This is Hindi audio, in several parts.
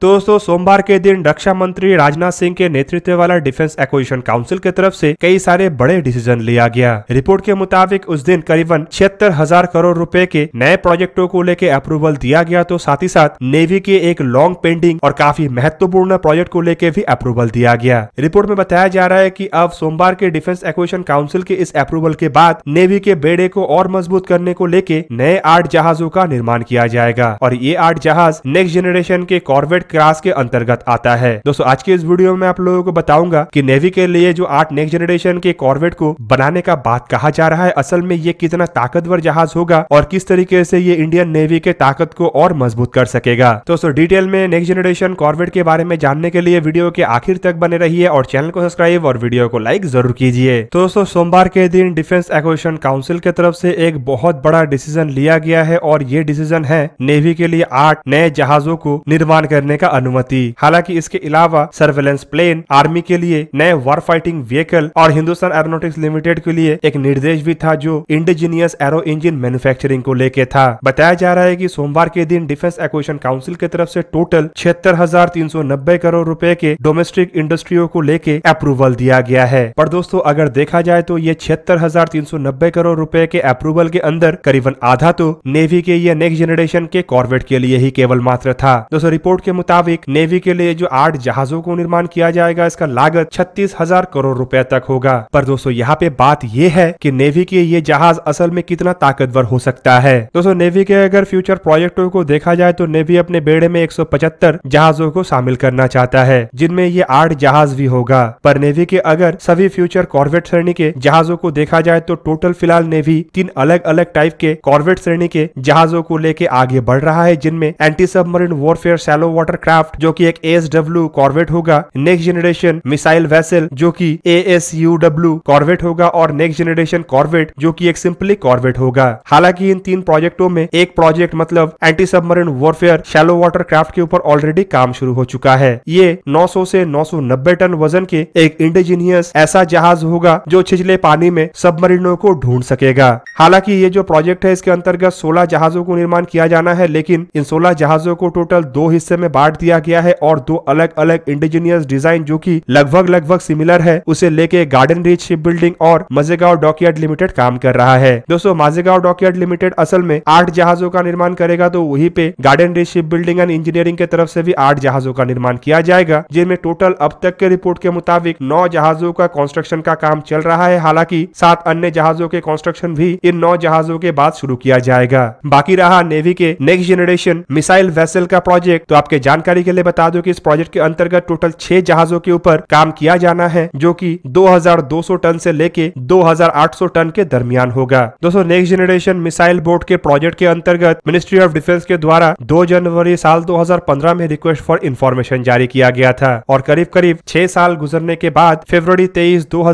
तो दोस्तों सोमवार के दिन रक्षा मंत्री राजनाथ सिंह के नेतृत्व वाला डिफेंस एक्विजिशन काउंसिल की तरफ से कई सारे बड़े डिसीजन लिया गया रिपोर्ट के मुताबिक उस दिन करीबन छिहत्तर हजार करोड़ रुपए के नए प्रोजेक्टों को लेके अप्रूवल दिया गया तो साथ ही साथ नेवी के एक लॉन्ग पेंडिंग और काफी महत्वपूर्ण प्रोजेक्ट को लेकर भी अप्रूवल दिया गया रिपोर्ट में बताया जा रहा है की अब सोमवार के डिफेंस एक्विजिशन काउंसिल के इस अप्रूवल के बाद नेवी के बेड़े को और मजबूत करने को लेके नए आठ जहाजों का निर्माण किया जाएगा और ये आठ जहाज नेक्स्ट जनरेशन के कॉर्बेट क्लास के अंतर्गत आता है दोस्तों आज के इस वीडियो में आप लोगों को बताऊंगा कि नेवी के लिए जो आठ नेक्स्ट जनरेशन के कॉर्बेट को बनाने का बात कहा जा रहा है असल में ये कितना ताकतवर जहाज होगा और किस तरीके से ये इंडियन नेवी के ताकत को और मजबूत कर सकेगा दोस्तों डिटेल में नेक्स्ट जनरेशन कॉर्बेट के बारे में जानने के लिए वीडियो के आखिर तक बने रही और चैनल को सब्सक्राइब और वीडियो को लाइक जरूर कीजिए तो दोस्तों सोमवार के दिन डिफेंस एक्विशन काउंसिल के तरफ से एक बहुत बड़ा डिसीजन लिया गया है और ये डिसीजन है नेवी के लिए आठ नए जहाजों को निर्माण करने का अनुमति हालांकि इसके अलावा सर्वेलेंस प्लेन आर्मी के लिए नए वॉर फाइटिंग व्हीकल और हिंदुस्तान एरोनोटिक्स लिमिटेड के लिए एक निर्देश भी था जो इंडिजीनियस एरो इंजिन मैन्युफैक्चरिंग को लेके था बताया जा रहा है की सोमवार के दिन डिफेंस एक्वेशन काउंसिल की तरफ ऐसी टोटल छिहत्तर करोड़ रूपए के डोमेस्टिक इंडस्ट्रियों को लेके अप्रूवल दिया गया है पर दोस्तों अगर देखा जाए तो ये छिहत्तर करोड़ रूपए के अप्रूवल के अंदर करीबन आधा तो नेवी के ये नेक्स्ट जनरेशन के कॉर्बेट के लिए ही केवल मात्र था दोस्तों रिपोर्ट के मुताबिक मुताबिक नेवी के लिए जो आठ जहाजों को निर्माण किया जाएगा इसका लागत छत्तीस हजार करोड़ रुपए तक होगा पर दोस्तों यहाँ पे बात यह है कि नेवी के ये जहाज असल में कितना ताकतवर हो सकता है दोस्तों नेवी के अगर फ्यूचर प्रोजेक्टों को देखा जाए तो नेवी अपने बेड़े में एक जहाजों को शामिल करना चाहता है जिनमें ये आठ जहाज भी होगा पर नेवी के अगर सभी फ्यूचर कॉर्बेट श्रेणी के जहाजों को देखा जाए तो टोटल फिलहाल नेवी तीन अलग अलग टाइप के कॉर्बेट श्रेणी के जहाजों को लेके आगे बढ़ रहा है जिनमें anti submarine warfare shallow water aircraft जो कि एक एस डब्ल्यू कॉर्वेट होगा नेक्स्ट जनरेशन मिसाइल वेसल जो कि A S U W corvette होगा और नेक्स्ट जनरेशन कॉर्बेट जो कि एक सिंपली कॉर्बेट होगा हालांकि इन तीन प्रोजेक्टों में एक प्रोजेक्ट मतलब anti submarine warfare shallow water craft के ऊपर ऑलरेडी काम शुरू हो चुका है ये नौ से नब्बे टन वजन के एक इंडिजीनियस ऐसा जहाज होगा जो छिछले पानी में सबमरीनों को ढूंढ सकेगा हालांकि ये जो प्रोजेक्ट है इसके अंतर्गत सोलह जहाजों को निर्माण किया जाना है लेकिन इन सोलह जहाजों को टोटल दो हिस्से में बांट दिया गया है और दो अलग अलग इंडिजिनियस डिजाइन जो की लगभग लगभग सिमिलर है उसे लेके गार्डन रिच शिप बिल्डिंग और मजेगांव डॉकयार्ड लिमिटेड काम कर रहा है दोस्तों माजेगांव डॉकयार्ड लिमिटेड असल में आठ जहाजों का निर्माण करेगा तो वही पे Garden Reach Shipbuilding and Engineering के तरफ ऐसी भी आठ जहाजों का निर्माण किया जाएगा जिनमें टोटल अब तक के रिपोर्ट के मुताबिक नौ जहाजों का कंस्ट्रक्शन का काम चल रहा है हालांकि सात अन्य जहाजों के कंस्ट्रक्शन भी इन नौ जहाजों के बाद शुरू किया जाएगा बाकी रहा नेवी के नेक्स्ट जनरेशन मिसाइल वेसल का प्रोजेक्ट तो आपके जानकारी के लिए बता दो कि इस प्रोजेक्ट के अंतर्गत टोटल छह जहाजों के ऊपर काम किया जाना है जो कि 2200 टन से लेके 2800 टन के दरमियान होगा दोस्तों नेक्स्ट जनरेशन मिसाइल बोर्ड के प्रोजेक्ट के अंतर्गत मिनिस्ट्री ऑफ डिफेंस के द्वारा 2 जनवरी साल 2015 में रिक्वेस्ट फॉर इन्फॉर्मेशन जारी किया गया था और करीब करीब छह साल गुजरने के बाद फेब्रवरी तेईस दो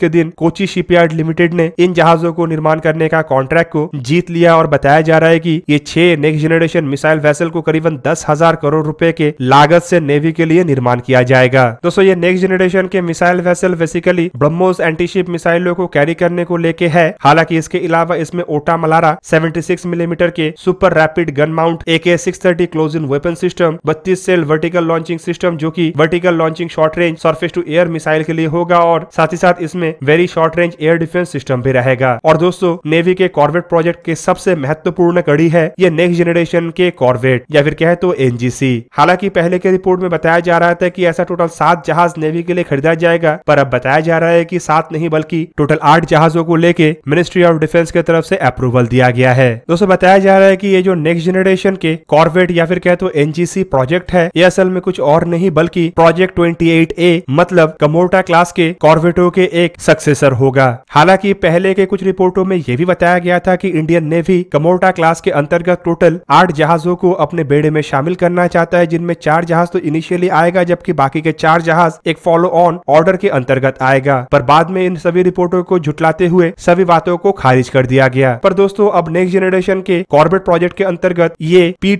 के दिन कोची शिप लिमिटेड ने इन जहाजों को निर्माण करने का कॉन्ट्रैक्ट को जीत लिया और बताया जा रहा है की ये छह नेक्स्ट जनरेशन मिसाइल वेसल को करीबन दस हजार करोड़ रुपए के लागत से नेवी के लिए निर्माण किया जाएगा दोस्तों ये नेक्स्ट जनरेशन के missile vessel basically BrahMos antiship मिसाइलों को कैरी करने को लेके है हालांकि इसके अलावा इसमें Oto Melara seventy millimetre mm के super rapid gun mount A K six thirty close in weapon system बत्तीस सेल वर्टिकल लॉन्चिंग सिस्टम जो की vertical launching short range surface to air missile के लिए होगा और साथ ही साथ इसमें very short range air defence system भी रहेगा और दोस्तों नेवी के कॉर्बेट प्रोजेक्ट के सबसे महत्वपूर्ण कड़ी है ये नेक्स्ट जनरेशन के कॉर्बेट या फिर कहे तो एनजीसी गई हालांकि पहले के रिपोर्ट में बताया जा रहा था कि ऐसा टोटल सात जहाज नेवी के लिए खरीदा जाएगा पर अब बताया जा रहा है कि सात नहीं बल्कि टोटल आठ जहाजों को लेके मिनिस्ट्री ऑफ डिफेंस की तरफ से अप्रूवल दिया गया है दोस्तों बताया जा रहा है की ये जो नेक्स्ट जनरेशन के कॉर्बेट या फिर कहे तो एनजीसी प्रोजेक्ट है ये असल में कुछ और नहीं बल्कि प्रोजेक्ट ट्वेंटी ए मतलब कमोटा क्लास के कॉर्बेटो के एक सक्सेसर होगा हालांकि पहले के कुछ रिपोर्टों में यह भी बताया गया था की इंडियन नेवी कमोटा क्लास के अंतर्गत टोटल आठ जहाजों को अपने बेड़े में शामिल करना चाहते जाता है जिनमें चार जहाज तो इनिशियली आएगा जबकि बाकी के चार जहाज एक फॉलो ऑन ऑर्डर के अंतर्गत आएगा पर बाद में इन सभी रिपोर्टों को झुटलाते हुए सभी बातों को खारिज कर दिया गया पर दोस्तों अब नेक्स्ट जनरेशन के कॉर्बेट प्रोजेक्ट के अंतर्गत ये पी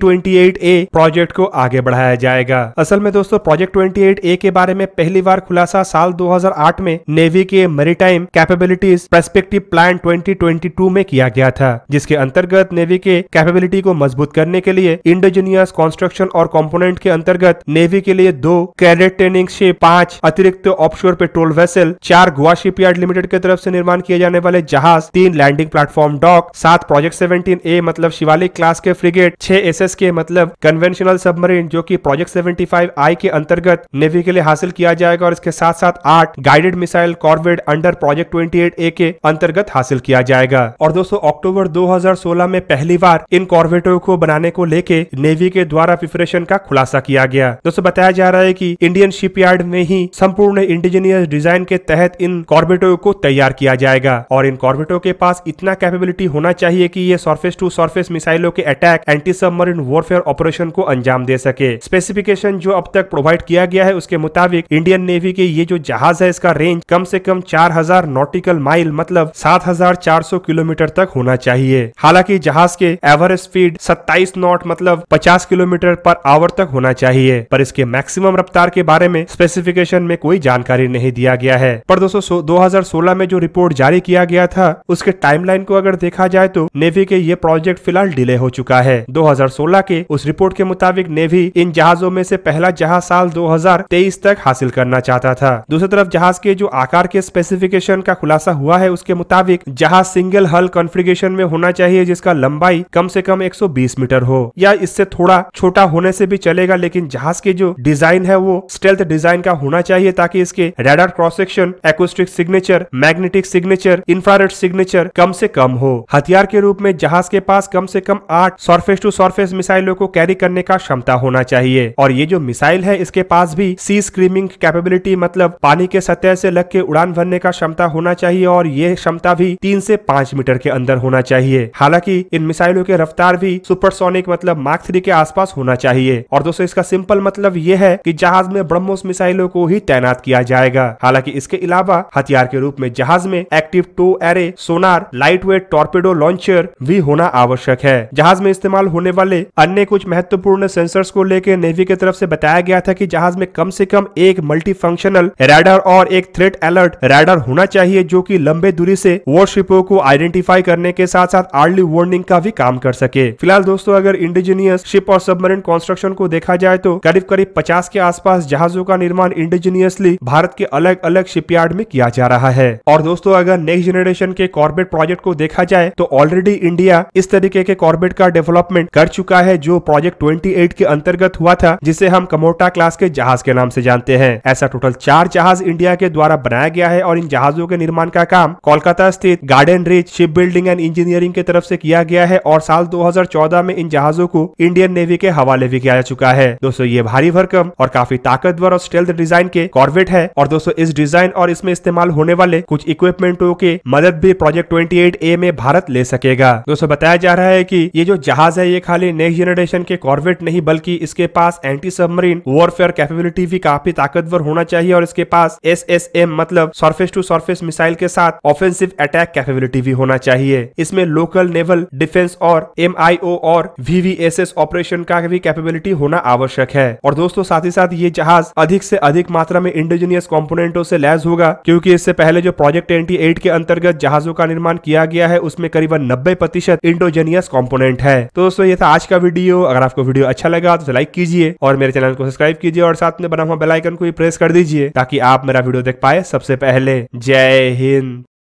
ए प्रोजेक्ट को आगे बढ़ाया जाएगा असल में दोस्तों प्रोजेक्ट ट्वेंटी एट ए के बारे में पहली बार खुलासा साल 2008 में नेवी के मेरीटाइम कैपेबिलिटीज प्रस्पेक्टिव प्लान 2022 में किया गया था जिसके अंतर्गत नेवी के कैपेबिलिटी को मजबूत करने के लिए इंडोजीनियस कंस्ट्रक्शन और कंपोनेंट के अंतर्गत नेवी के लिए दो कैडेट ट्रेनिंग शिप पांच अतिरिक्त ऑफशोर पेट्रोल वेसल चार गोवा शिपयार्ड लिमिटेड की तरफ से निर्माण किए जाने वाले जहाज तीन लैंडिंग प्लेटफॉर्म डॉक सात प्रोजेक्ट सेवेंटीन ए मतलब शिवालिक क्लास के फ्रिगेट छह एस एस के मतलब कन्वेंशनल सबमरीन जो की प्रोजेक्ट सेवेंटी फाइव आई के अंतर्गत नेवी के लिए हासिल किया जाएगा और इसके साथ साथ आठ guided missile corvette under project twenty eight A के अंतर्गत हासिल किया जाएगा और दोस्तों अक्टूबर 2016 में पहली बार इन कॉर्बेटो को बनाने को लेके नेवी के द्वारा प्रिपरेशन का खुलासा किया गया दोस्तों बताया जा रहा है की इंडियन शिपयार्ड में ही संपूर्ण इंडिजीनियस डिजाइन के तहत इन कॉर्बेटो को तैयार किया जाएगा और इन कॉर्बेटो के पास इतना कैपेबिलिटी होना चाहिए की ये सॉर्फेस टू सरफेस मिसाइलों के attack anti submarine warfare operation को अंजाम दे सके स्पेसिफिकेशन जो अब तक प्रोवाइड किया गया है उसके मुताबिक इंडियन नेवी के ये जो जहाज है इसका रेंज कम से कम 4000 नॉटिकल माइल मतलब 7400 किलोमीटर तक होना चाहिए हालांकि जहाज के एवरेज स्पीड 27 नॉट मतलब 50 किलोमीटर पर आवर आवर तक होना चाहिए पर इसके मैक्सिमम रफ्तार के बारे में स्पेसिफिकेशन में कोई जानकारी नहीं दिया गया है पर दोस्तों दो में जो रिपोर्ट जारी किया गया था उसके टाइम को अगर देखा जाए तो नेवी के ये प्रोजेक्ट फिलहाल डिले हो चुका है दो के उस रिपोर्ट के मुताबिक नेवी इन जहाजों में ऐसी पहला जहाज साल दो तक हासिल करना चाहता था दूसरी तरफ जहाज के जो आकार के स्पेसिफिकेशन का खुलासा हुआ है उसके मुताबिक जहाज सिंगल हल कॉन्फ़िगरेशन में होना चाहिए जिसका लंबाई कम से कम 120 मीटर हो या इससे थोड़ा छोटा होने से भी चलेगा लेकिन जहाज के जो डिजाइन है वो स्टेल्थ डिजाइन का होना चाहिए ताकि इसके radar cross section acoustic signature magnetic signature infrared signature कम से कम हो हथियार के रूप में जहाज के पास कम से कम आठ सरफेस टू सरफेस मिसाइलों को कैरी करने का क्षमता होना चाहिए और ये जो मिसाइल है इसके पास भी सी स्क्रीमिंग कैपेबिलिटी मतलब पानी के सतह से लग के उड़ान भरने का क्षमता होना चाहिए और ये क्षमता भी तीन से पांच मीटर के अंदर होना चाहिए हालांकि इन मिसाइलों की रफ्तार भी सुपरसोनिक मतलब मार्क थ्री के आसपास होना चाहिए लिए और दोस्तों इसका सिंपल मतलब ये है कि जहाज में ब्रह्मोस मिसाइलों को ही तैनात किया जाएगा हालांकि इसके अलावा हथियार के रूप में जहाज में active tow array sonar lightweight torpedo launcher भी होना आवश्यक है जहाज में इस्तेमाल होने वाले अन्य कुछ महत्वपूर्ण सेंसर्स को लेकर नेवी की तरफ से बताया गया था कि जहाज में कम से कम एक मल्टी फंक्शनल रेडर और एक थ्रेट अलर्ट रैडर होना चाहिए जो कि लंबे दूरी से वॉरशिपों को आइडेंटिफाई करने के साथ साथ अर्ली वार्निंग का भी काम कर सके फिलहाल दोस्तों अगर इंडिजीनियस शिप और सबमरीन कॉन्स्ट्रक्शन कंस्ट्रक्शन को देखा जाए तो करीब करीब पचास के आसपास जहाजों का निर्माण इंडिजीनियसली भारत के अलग अलग शिपयार्ड में किया जा रहा है और दोस्तों अगर नेक्स्ट जनरेशन के कॉर्बेट प्रोजेक्ट को देखा जाए तो ऑलरेडी इंडिया इस तरीके के कॉर्बेट का डेवलपमेंट कर चुका है जो प्रोजेक्ट 28 के अंतर्गत हुआ था जिसे हम कमोटा क्लास के जहाज के नाम से जानते हैं ऐसा टोटल चार जहाज इंडिया के द्वारा बनाया गया है और इन जहाजों के निर्माण का काम कोलकाता स्थित Garden Reach Shipbuilding and Engineering की तरफ से किया गया है और साल 2014 में इन जहाजों को इंडियन नेवी के हवाले भी किया किया जा चुका है दोस्तों ये भारी भरकम और काफी ताकतवर और स्टेल्थ डिजाइन के कॉर्बेट है और दोस्तों इस डिजाइन और इसमें इस्तेमाल होने वाले कुछ इक्विपमेंटों के मदद भी प्रोजेक्ट ए में भारत ले सकेगा दोस्तों बताया जा रहा है की ये जो जहाज है ये खाली नेक्स्ट जनरेशन के कॉर्बेट नहीं बल्कि इसके पास एंटी सबमरीन वॉरफेयर कैपेबिलिटी भी काफी ताकतवर होना चाहिए और इसके पास एस एस एम मतलब सरफेस टू सरफेस मिसाइल के साथ ऑफेंसिव अटैक कैपेबिलिटी भी होना चाहिए इसमें लोकल नेवल डिफेंस और एम और वीवीएसएस ऑपरेशन का भी कैपेबिलिटी कैपेबिलिटी होना आवश्यक है और दोस्तों साथ ही साथ ये जहाज अधिक से अधिक मात्रा में इंडिजिनियस कॉम्पोनेंटो से लैस होगा क्योंकि इससे पहले जो प्रोजेक्ट ट्वेंटी एट के अंतर्गत जहाजों का निर्माण किया गया है उसमें करीबन नब्बे प्रतिशत इंडोजेनियस कॉम्पोनेंट है तो दोस्तों ये था आज का वीडियो अगर आपको वीडियो अच्छा लगा तो लाइक कीजिए और मेरे चैनल को सब्सक्राइब कीजिए और साथ में बना हुआ बेलाइकन को भी प्रेस कर दीजिए ताकि आप मेरा वीडियो देख पाए सबसे पहले जय हिंद